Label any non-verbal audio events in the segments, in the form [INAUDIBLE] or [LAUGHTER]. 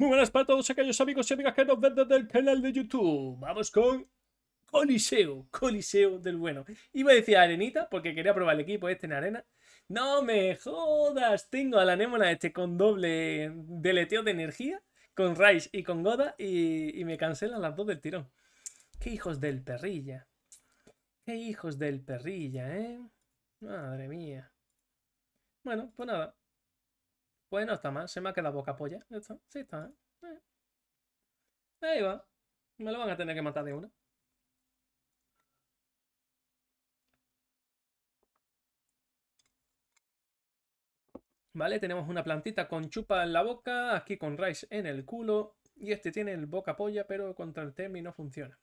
Muy buenas para todos aquellos amigos y amigas que nos ven desde el canal de YouTube. Vamos con Coliseo, Coliseo del bueno. Iba a decir Arenita porque quería probar el equipo este en arena. No me jodas, tengo a la némona este con doble deleteo de energía, con Rice y con Goda y, y me cancelan las dos del tirón. Qué hijos del perrilla. Qué hijos del perrilla, ¿eh? Madre mía. Bueno, pues nada. Pues no está mal. Se me ha quedado boca polla. Sí, está. Eh. Eh, ahí va. Me lo van a tener que matar de una. Vale, tenemos una plantita con chupa en la boca, aquí con Rice en el culo. Y este tiene el boca polla, pero contra el Temi no funciona.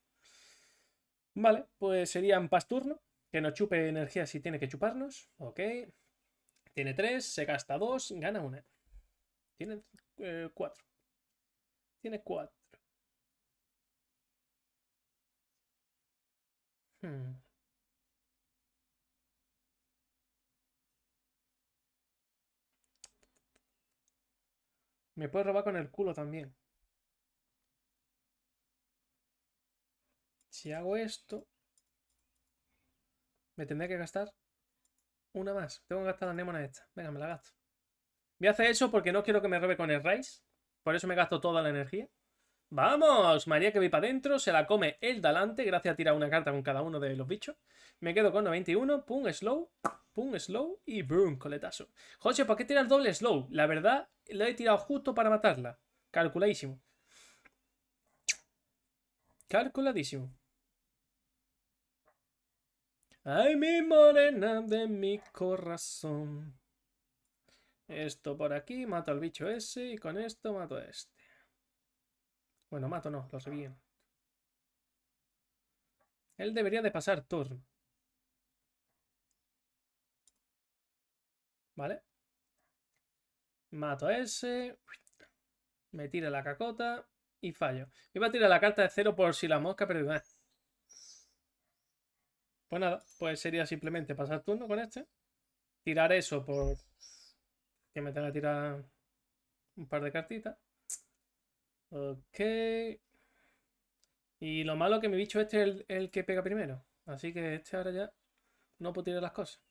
Vale, pues sería en pasturno, que no chupe energía si tiene que chuparnos. Ok. Tiene tres, se gasta dos, gana una. Tiene eh, cuatro. Tiene cuatro. Hmm. Me puede robar con el culo también. Si hago esto, me tendría que gastar una más. Tengo que gastar la némona esta. Venga, me la gasto. Voy a hacer eso porque no quiero que me robe con el Rice. Por eso me gasto toda la energía. ¡Vamos! María que vi para adentro. Se la come el Dalante. Gracias a tirar una carta con cada uno de los bichos. Me quedo con 91. Pum, slow. Pum, slow. Y boom, coletazo. José, ¿por qué tirar doble slow? La verdad, la he tirado justo para matarla. Calculadísimo. Calculadísimo. Ay, mi morena de mi corazón. Esto por aquí, mato al bicho ese y con esto mato a este. Bueno, mato no, lo sé bien. Él debería de pasar turno. Vale. Mato a ese. Me tira la cacota y fallo. Iba a tirar la carta de cero por si la mosca, pero... [LAUGHS] Pues nada, pues sería simplemente pasar turno con este. Tirar eso por que me tenga que tirar un par de cartitas. Ok. Y lo malo que mi bicho este es el, que pega primero. Así que este ahora ya no puedo tirar las cosas.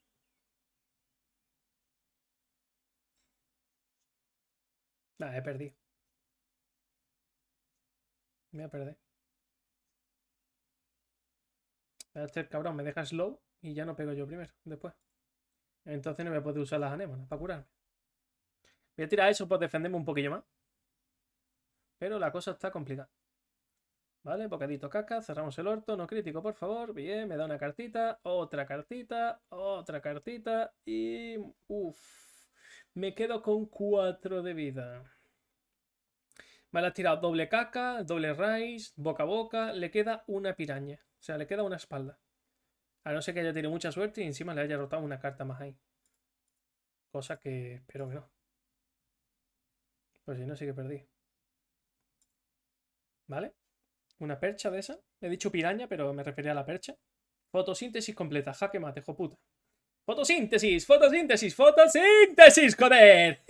Nada, ah, he perdido. Me voy a perder. Este cabrón me deja slow y ya no pego yo primero, después. Entonces no me a usar las anémonas para curarme. Voy a tirar eso por defenderme un poquillo más. Pero la cosa está complicada. Vale, bocadito caca, cerramos el orto, no crítico, por favor. Bien, me da una cartita, otra cartita, otra cartita y... Uf, me quedo con cuatro de vida. Vale, ha tirado doble caca, doble raíz, boca a boca, le queda una piraña. O sea, le queda una espalda. A no ser que haya tenido mucha suerte y encima le haya rotado una carta más ahí. Cosa que espero que no. Pues si no, sí que perdí. ¿Vale? Una percha de esa. He dicho piraña, pero me refería a la percha. Fotosíntesis completa. Jaque mate, puta. Fotosíntesis, fotosíntesis, fotosíntesis, joder.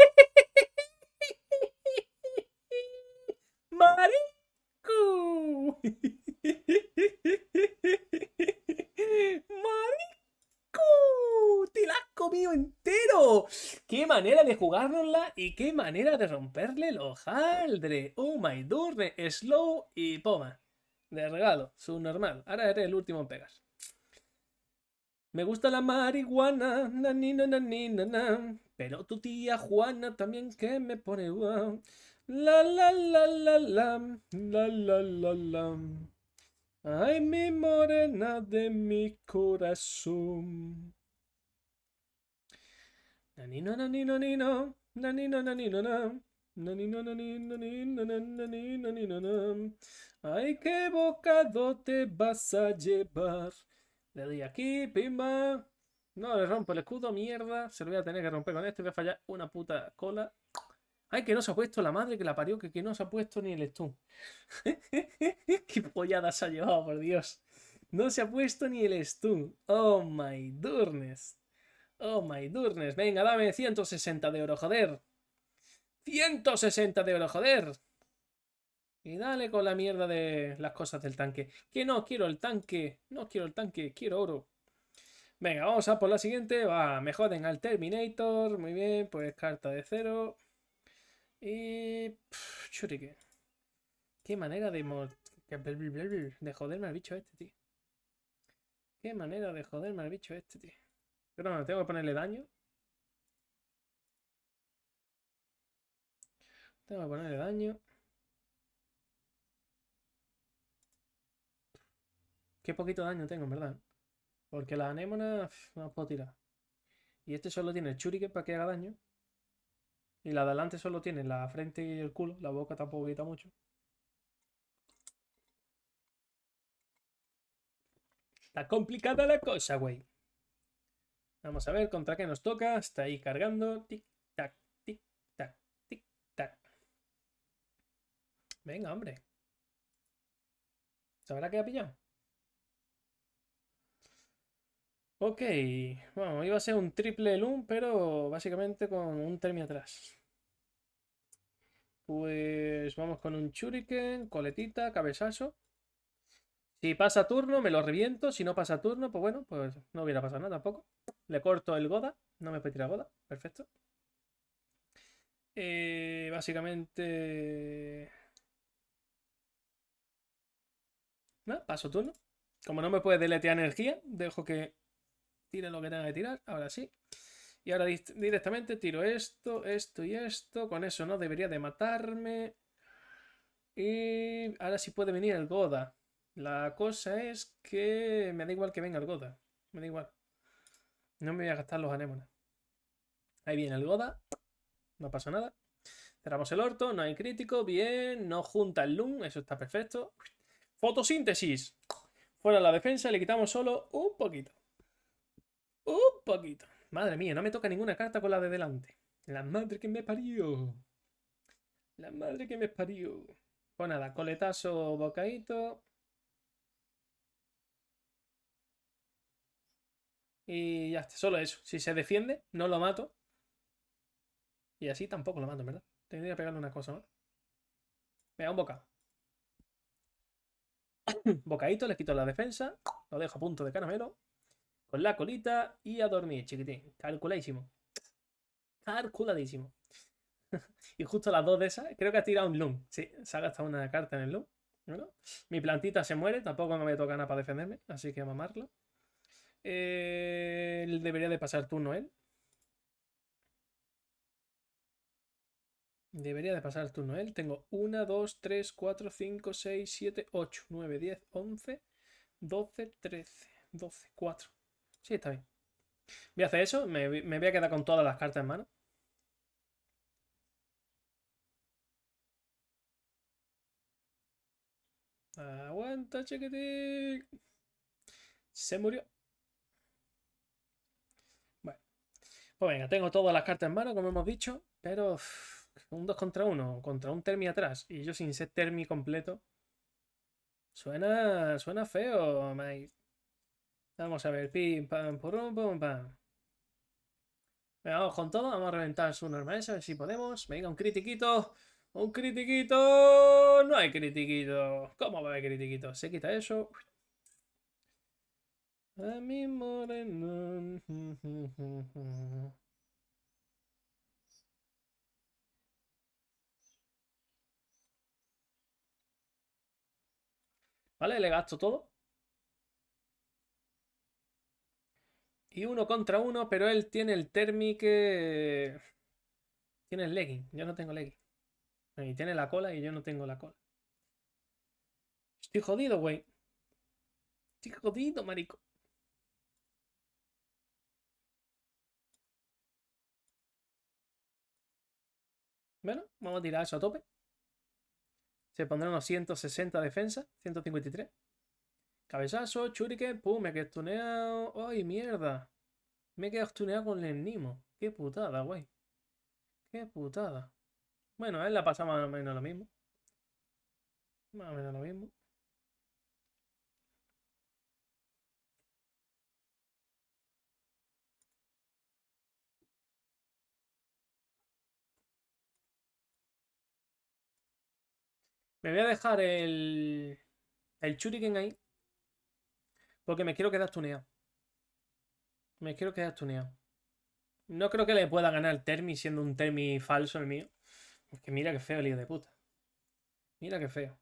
de jugárnosla y qué manera de romperle el hojaldre. Oh my dure slow y poma. De regalo, normal. Ahora eres el último pegas. Me gusta la marihuana, nanina, Pero tu tía Juana también que me pone guau. La la la la la, la la la la. Ay, mi morena de mi corazón. Nanino, nanino, nino. Nanino, nanino, nam. Nanino, nanino, nino, nanino, nam. Ay, qué bocado te vas a llevar. Le doy aquí, pimba. No, le rompo el escudo, mierda. Se lo voy a tener que romper con esto. Voy a fallar una puta cola. Ay, que no se ha puesto la madre que la parió, que, que no se ha puesto ni el stun. [LAUGHS] Qué pollada se ha llevado, por Dios. No se ha puesto ni el stun. Oh my goodness. Oh my durnes, Venga, dame 160 de oro, joder. 160 de oro, joder. Y dale con la mierda de las cosas del tanque. Que no quiero el tanque. No quiero el tanque, quiero oro. Venga, vamos a por la siguiente. Va, me joden al Terminator. Muy bien, pues carta de cero. Y... churique. Qué manera de... De joderme al bicho este, tío. Qué manera de joderme al bicho este, tío. Pero no, tengo que ponerle daño. Tengo que ponerle daño. Qué poquito daño tengo, en verdad. Porque la anémona no puedo tirar. Y este solo tiene el que para que haga daño. Y la de adelante solo tiene la frente y el culo. La boca tampoco quita mucho. Está complicada la cosa, güey. Vamos a ver contra qué nos toca. Está ahí cargando. Tic, tac, tic, tac, tic, tac. Venga, hombre. ¿Sabrá qué ha pillado? Ok, bueno, iba a ser un triple loom, pero básicamente con un termi atrás. Pues vamos con un shuriken, coletita, cabezazo. Si pasa turno, me lo reviento. Si no pasa turno, pues bueno, pues no hubiera pasado nada tampoco. Le corto el Goda. No me puede tirar Goda. Perfecto. Eh, básicamente... paso turno. Como no me puede deletear energía, dejo que tire lo que tenga que tirar. Ahora sí. Y ahora directamente tiro esto, esto y esto. Con eso no debería de matarme. Y ahora sí puede venir el Goda. La cosa es que me da igual que venga el Goda. Me da igual. No me voy a gastar los anémonas. Ahí viene el Goda. No pasa nada. Cerramos el orto, no hay crítico, bien, no junta el Loom, eso está perfecto. Fotosíntesis. Fuera la defensa, le quitamos solo un poquito. Un poquito. Madre mía, no me toca ninguna carta con la de delante. La madre que me parió. La madre que me parió. Pues nada, coletazo, bocadito. Y ya está, solo eso. Si se defiende, no lo mato. Y así tampoco lo mato, ¿verdad? Tendría que pegarle una cosa, ¿no? Vea, un bocado. [COUGHS] Bocadito, le quito la defensa. Lo dejo a punto de caramelo. Con la colita y a dormir, chiquitín. Calculadísimo. Calculadísimo. [LAUGHS] y justo las dos de esas, creo que ha tirado un loom. Sí, se ha gastado una carta en el loom. Mi plantita se muere, tampoco me toca nada para defenderme, así que a mamarlo debería eh, de pasar turno él. Debería de pasar turno él. Tengo 1, 2, 3, 4, 5, 6, 7, 8, 9, 10, 11, 12, 13, 12, 4. Sí, está bien. Voy a hacer eso. Me, me voy a quedar con todas las cartas en mano. Aguanta, chiquitín. Se murió. Pues venga, tengo todas las cartas en mano, como hemos dicho, pero un 2 contra 1, contra un Termi atrás, y yo sin ser Termi completo. Suena, suena feo, Mike. Vamos a ver, pim, pam, purum, pum, pam. Venga, vamos con todo, vamos a reventar su normal a ver si podemos. Venga, un critiquito, un critiquito. No hay critiquito. ¿Cómo va a haber critiquito? Se quita eso. A mi moreno. Vale, le gasto todo. Y uno contra uno, pero él tiene el Termi Tiene el legging. Yo no tengo legging. Y tiene la cola y yo no tengo la cola. Estoy jodido, güey. Estoy jodido, marico. Bueno, vamos a tirar eso a tope. Se pondrán unos 160 defensa, 153. Cabezazo, churique. pum, me he quedado ¡Ay, mierda! Me he quedado con el Nimo. ¡Qué putada, güey! ¡Qué putada! Bueno, a él la pasa más o menos lo mismo. Más o menos lo mismo. Me voy a dejar el, el ahí. Porque me quiero quedar tuneado. Me quiero quedar tuneado. No creo que le pueda ganar el Termi siendo un Termi falso el mío. Porque mira qué feo el lío de puta. Mira qué feo.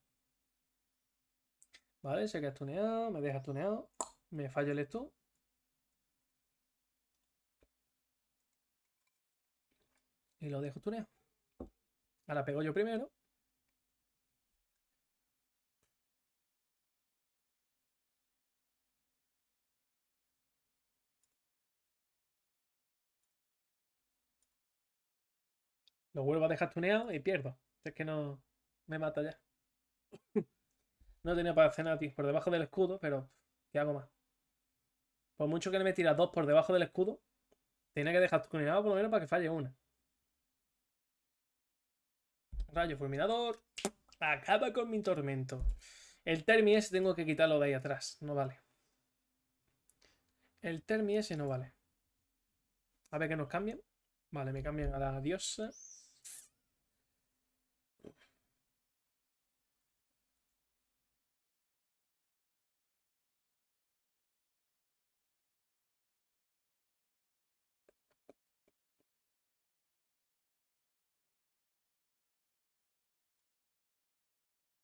Vale, se queda tuneado, me deja tuneado. Me falla el estudio. Y lo dejo tuneado. Ahora pego yo primero. Lo vuelvo a dejar tuneado y pierdo. Es que no. Me mata ya. no tenía para nada, tío. Por debajo del escudo, pero. ¿Qué hago más? Por mucho que me tira dos por debajo del escudo, tenía que dejar tuneado por lo menos para que falle una. Rayo fulminador. Acaba con mi tormento. El Termi ese tengo que quitarlo de ahí atrás. No vale. El Termi ese no vale. A ver qué nos cambian. Vale, me cambian a la diosa.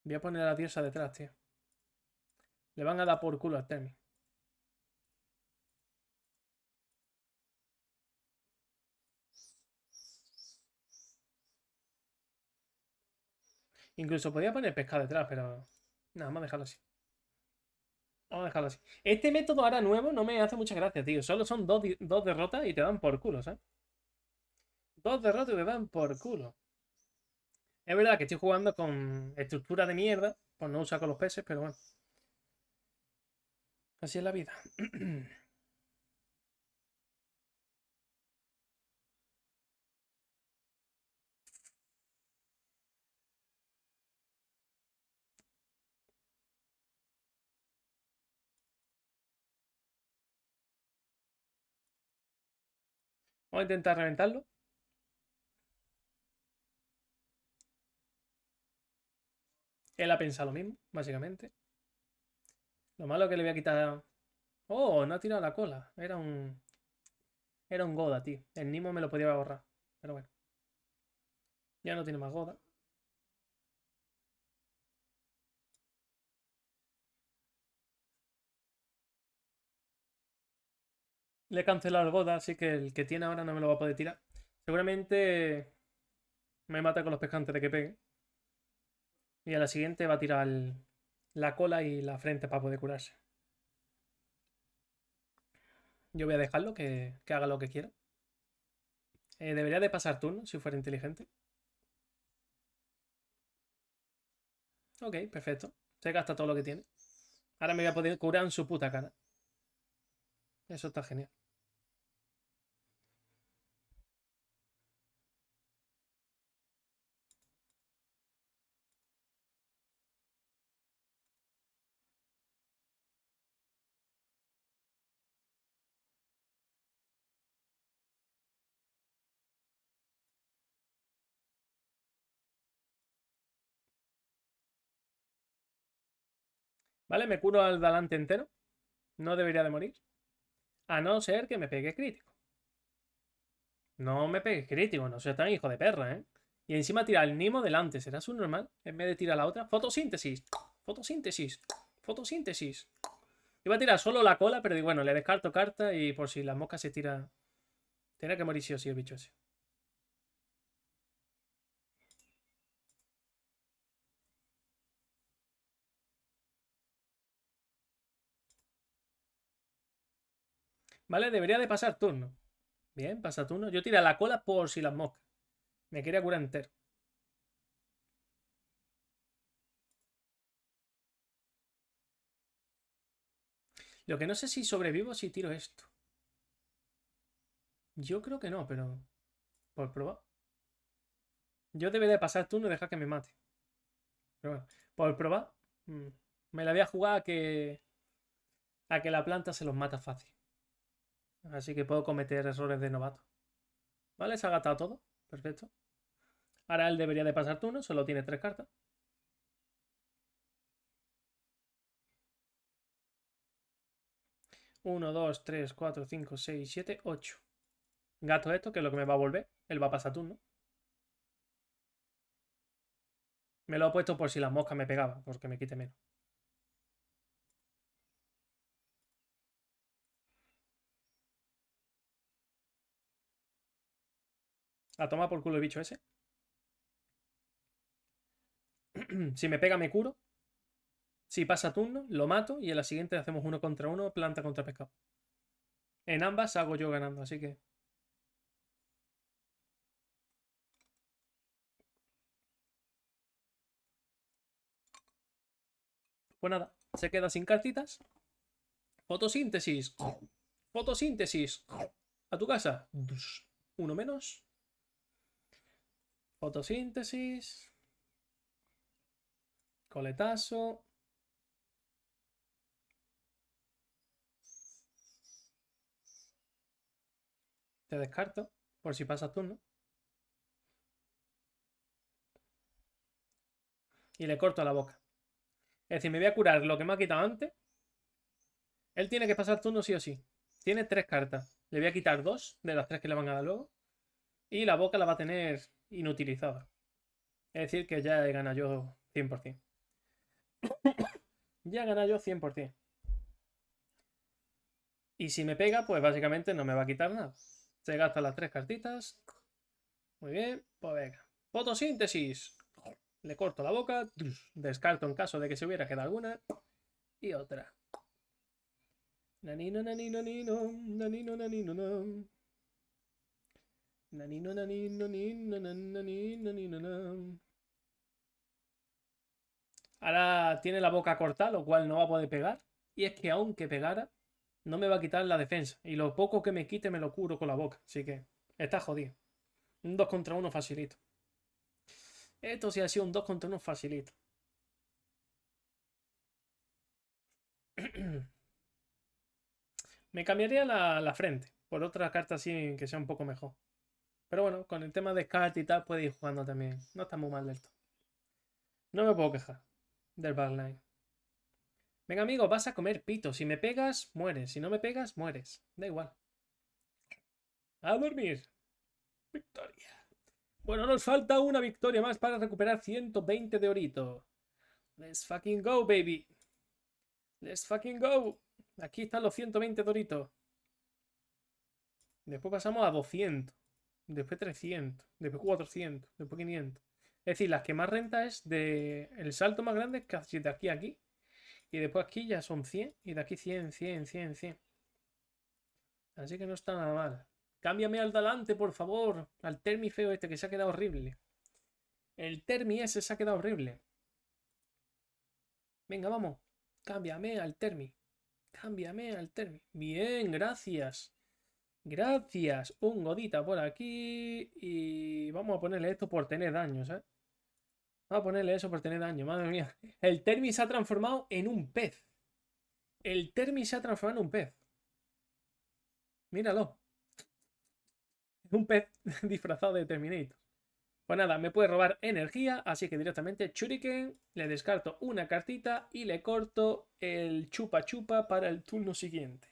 Voy a poner a la diosa detrás, tío. Le van a dar por culo a temi. Incluso podía poner pesca detrás, pero... Nada, vamos a dejarlo así. Vamos a dejarlo así. Este método ahora nuevo no me hace muchas gracias, tío. Solo son dos, dos derrotas y te dan por culo, ¿sabes? Dos derrotas y te dan por culo. Es verdad que estoy jugando con estructura de mierda, pues no usa con los peces, pero bueno. Así es la vida. [CLEARS THROAT] Voy a intentar reventarlo. Él ha pensado lo mismo, básicamente. Lo malo que le voy a quitar... ¡Oh! No ha tirado la cola. Era un... Era un Goda, tío. El Nimo me lo podía ahorrar. Pero bueno. Ya no tiene más Goda. Le he cancelado el Goda, así que el que tiene ahora no me lo va a poder tirar. Seguramente me mata con los pescantes de que pegue. Y a la siguiente va a tirar la cola y la frente para poder curarse. Yo voy a dejarlo, que, que haga lo que quiera. Eh, debería de pasar turno, si fuera inteligente. Ok, perfecto. Se gasta todo lo que tiene. Ahora me voy a poder curar en su puta cara. Eso está genial. ¿Vale? Me curo al delante entero. No debería de morir. A no ser que me pegue crítico. No me pegue crítico, no sea tan hijo de perra, ¿eh? Y encima tira el Nimo delante, será su normal. En vez de tirar la otra. Fotosíntesis. Fotosíntesis. Fotosíntesis. Iba a tirar solo la cola, pero bueno, le descarto carta y por si la moscas se tira. Tiene que morir sí o sí el bicho ese. ¿Vale? Debería de pasar turno. Bien, pasa turno. Yo tira la cola por si las moscas. Me quería curar entero. Lo que no sé si sobrevivo si tiro esto. Yo creo que no, pero... Por probar. Yo debería de pasar turno y dejar que me mate. Pero bueno, por probar. Mm, me la había jugado jugar a que... A que la planta se los mata fácil. Así que puedo cometer errores de novato. ¿Vale? Se ha gastado todo. Perfecto. Ahora él debería de pasar turno, solo tiene tres cartas. Uno, dos, tres, cuatro, cinco, seis, siete, ocho. Gato esto, que es lo que me va a volver. Él va a pasar turno. Me lo he puesto por si las moscas me pegaban, porque me quite menos. A tomar por culo el bicho ese. [CLEARS THROAT] si me pega, me curo. Si pasa turno, lo mato y en la siguiente hacemos uno contra uno, planta contra pescado. En ambas hago yo ganando, así que... Pues nada, se queda sin cartitas. Fotosíntesis. Fotosíntesis. A tu casa. Uno menos. Fotosíntesis. Coletazo. Te descarto, por si pasa turno. Y le corto la boca. Es decir, me voy a curar lo que me ha quitado antes. Él tiene que pasar turno sí o sí. Tiene tres cartas. Le voy a quitar dos de las tres que le van a dar luego. Y la boca la va a tener inutilizada, Es decir, que ya he ganado yo 100%. [COUGHS] ya he ganado yo 100%. Y si me pega, pues básicamente no me va a quitar nada. Se gastan las tres cartitas. Muy bien, pues venga. Fotosíntesis. Le corto la boca. Descarto en caso de que se hubiera quedado alguna. Y otra. Nanino, nanino, nanino, nanino, nanino, Ahora tiene la boca cortada, lo cual no va a poder pegar. Y es que aunque pegara, no me va a quitar la defensa. Y lo poco que me quite me lo curo con la boca. Así que está jodido. Un 2 contra 1 facilito. Esto sí ha sido un 2 contra 1 facilito. [CLEARS THROAT] me cambiaría la, la frente por otra carta así que sea un poco mejor. Pero bueno, con el tema de Skart y tal, puede ir jugando también. No está muy mal esto. No me puedo quejar del line Venga, amigo, vas a comer pito. Si me pegas, mueres. Si no me pegas, mueres. Da igual. A dormir. Victoria. Bueno, nos falta una victoria más para recuperar 120 de orito. Let's fucking go, baby. Let's fucking go. Aquí están los 120 de orito. Después pasamos a 200 después 300, después 400, después 500. Es decir, las que más renta es de el salto más grande es casi de aquí a aquí. Y después aquí ya son 100 y de aquí 100, 100, 100, 100. Así que no está nada mal. Cámbiame al delante, por favor. Al termi feo este que se ha quedado horrible. El termi ese se ha quedado horrible. Venga, vamos. Cámbiame al termi. Cámbiame al termi. Bien, gracias. Gracias, un godita por aquí. Y vamos a ponerle esto por tener daño, ¿eh? Vamos a ponerle eso por tener daño, madre mía. El Termi se ha transformado en un pez. El Termi se ha transformado en un pez. Míralo. Un pez [LAUGHS] disfrazado de Terminator. Pues nada, me puede robar energía, así que directamente Churiken, le descarto una cartita y le corto el chupa chupa para el turno siguiente.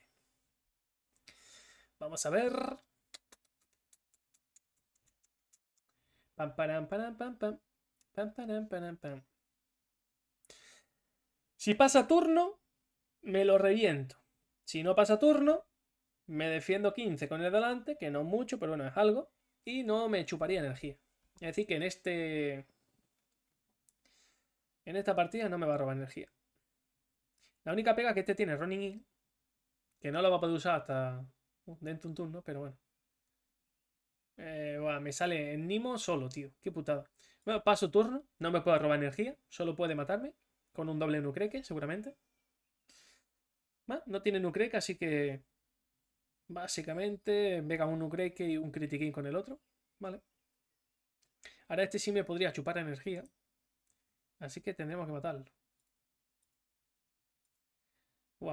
Vamos a ver. Si pasa turno, me lo reviento. Si no pasa turno, me defiendo 15 con el delante, que no mucho, pero bueno, es algo. Y no me chuparía energía. Es decir, que en este... En esta partida no me va a robar energía. La única pega que este tiene in, que no lo va a poder usar hasta Dentro un turno, pero bueno. Eh, me sale en Nimo solo, tío. Qué putada. Bueno, paso turno. No me puedo robar energía. Solo puede matarme. Con un doble nucreque, seguramente. no tiene nucreque, así que... Básicamente, venga un nucreque y un critiquín con el otro. Vale. Ahora este sí me podría chupar energía. Así que tendremos que matarlo.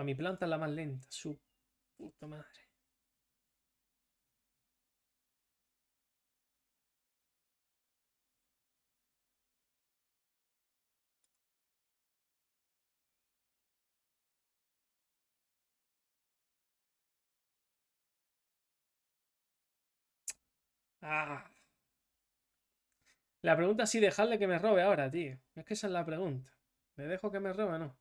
mi planta es la más lenta. Su puta madre. Ah. La pregunta es si dejarle que me robe ahora, tío. Es que esa es la pregunta. ¿Le dejo que me robe o no?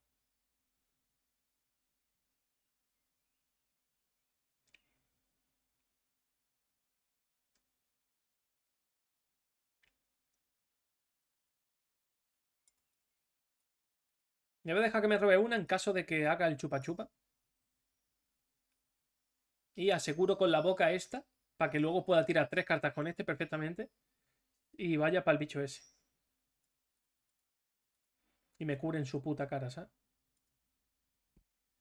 voy a dejar que me robe una en caso de que haga el chupa chupa. Y aseguro con la boca esta para que luego pueda tirar tres cartas con este perfectamente y vaya para el bicho ese. Y me curen su puta cara, ¿sabes?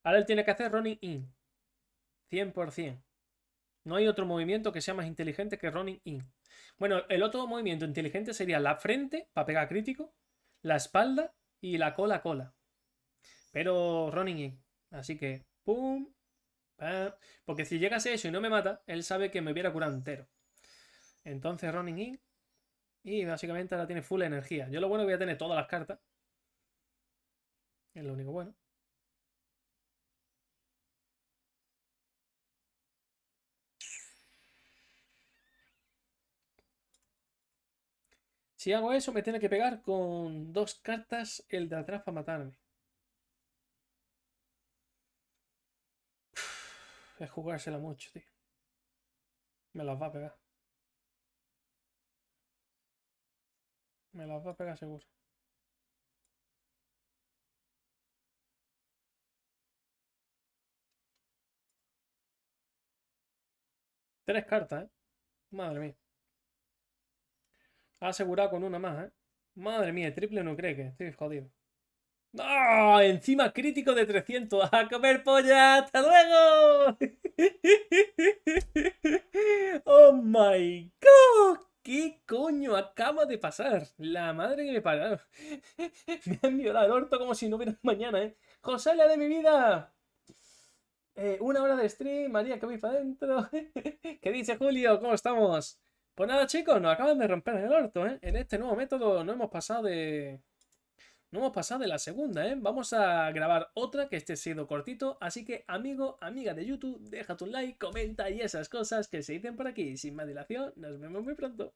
Ahora él tiene que hacer running in. 100%. No hay otro movimiento que sea más inteligente que running in. Bueno, el otro movimiento inteligente sería la frente para pegar crítico, la espalda y la cola cola. Pero running in. Así que, ¡pum! Ah, porque si llegase eso y no me mata, él sabe que me hubiera curado entero. Entonces running in. Y básicamente ahora tiene full energía. Yo lo bueno es que voy a tener todas las cartas. Es lo único bueno. Si hago eso, me tiene que pegar con dos cartas el de atrás para matarme. Es jugársela mucho, tío. Me las va a pegar. Me las va a pegar seguro. Tres cartas, ¿eh? Madre mía. Ha asegurado con una más, ¿eh? Madre mía, triple no cree que estoy jodido. ¡No! ¡Ah! Encima crítico de 300. ¡A comer polla! ¡Hasta luego! [LAUGHS] ¡Oh my god! ¿Qué coño acaba de pasar? La madre que me paró. [LAUGHS] Me han violado el orto como si no hubiera [LAUGHS] mañana, ¿eh? ¡José, la de mi vida! Eh, una hora de stream, María, que voy para adentro. ¿Qué dice Julio? ¿Cómo estamos? Pues nada, chicos, nos acaban de romper el orto, ¿eh? En este nuevo método no hemos pasado de no hemos pasado de la segunda, ¿eh? Vamos a grabar otra, que este ha sido cortito. Así que, amigo, amiga de YouTube, deja tu like, comenta y esas cosas que se dicen por aquí. Sin más dilación, nos vemos muy pronto.